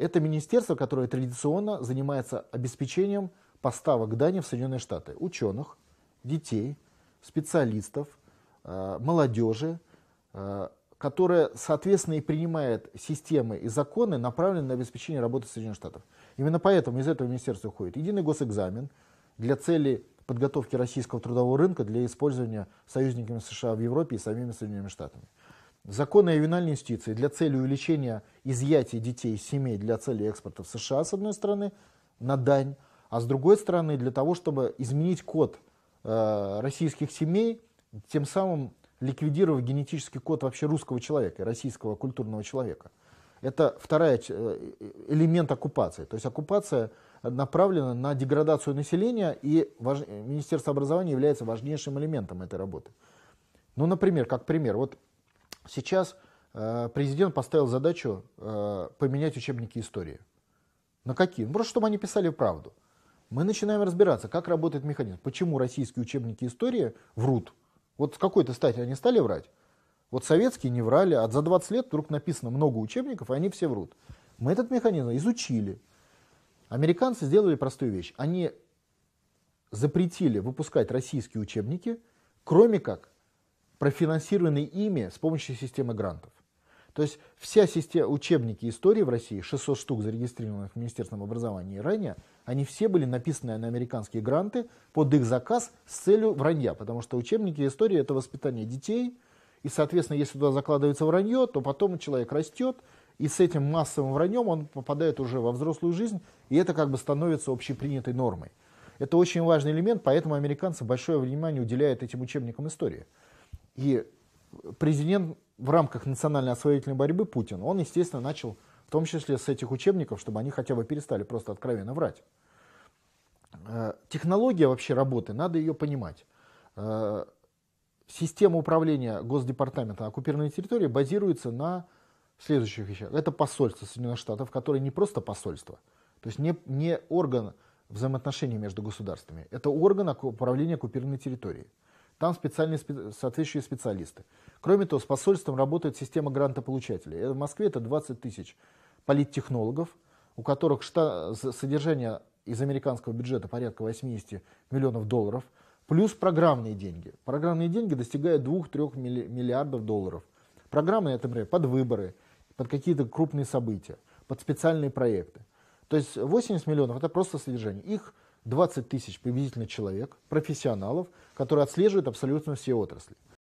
Это министерство, которое традиционно занимается обеспечением поставок дани в Соединенные Штаты ученых, детей, специалистов, э, молодежи, э, которая, соответственно, и принимает системы и законы, направленные на обеспечение работы Соединенных Штатов. Именно поэтому из этого министерства уходит единый госэкзамен для цели подготовки российского трудового рынка для использования союзниками США в Европе и самими Соединенными Штатами. Законы о ювенальной юстиции для цели увеличения изъятия детей из семей для цели экспорта в США, с одной стороны, на дань, а с другой стороны, для того, чтобы изменить код э, российских семей, тем самым ликвидировав генетический код вообще русского человека, российского культурного человека. Это второй э, элемент оккупации. То есть оккупация направлена на деградацию населения, и важ... Министерство образования является важнейшим элементом этой работы. Ну, например, как пример, вот Сейчас э, президент поставил задачу э, поменять учебники истории. На какие? Ну, просто чтобы они писали правду. Мы начинаем разбираться, как работает механизм. Почему российские учебники истории врут? Вот с какой-то стати они стали врать? Вот советские не врали, а за 20 лет вдруг написано много учебников, и они все врут. Мы этот механизм изучили. Американцы сделали простую вещь. Они запретили выпускать российские учебники, кроме как профинансированы ими с помощью системы грантов. То есть вся система учебники истории в России, 600 штук зарегистрированных в Министерстве образования и ранее, они все были написаны на американские гранты под их заказ с целью вранья, потому что учебники истории это воспитание детей, и, соответственно, если туда закладывается вранье, то потом человек растет, и с этим массовым враньем он попадает уже во взрослую жизнь, и это как бы становится общепринятой нормой. Это очень важный элемент, поэтому американцы большое внимание уделяют этим учебникам истории. И президент в рамках национальной освоительной борьбы Путин, он, естественно, начал в том числе с этих учебников, чтобы они хотя бы перестали просто откровенно врать. Э, технология вообще работы, надо ее понимать. Э, система управления Госдепартамента оккупированной территории базируется на следующих вещах. Это посольство Соединенных Штатов, которое не просто посольство, то есть не, не орган взаимоотношений между государствами, это орган управления оккупированной территорией. Там специальные, соответствующие специалисты. Кроме того, с посольством работает система грантополучателей. В Москве это 20 тысяч политтехнологов, у которых шта- содержание из американского бюджета порядка 80 миллионов долларов, плюс программные деньги. Программные деньги достигают 2-3 миллиардов долларов. Программные, это, например, под выборы, под какие-то крупные события, под специальные проекты. То есть 80 миллионов – это просто содержание. Их 20 тысяч приблизительно человек, профессионалов, которые отслеживают абсолютно все отрасли.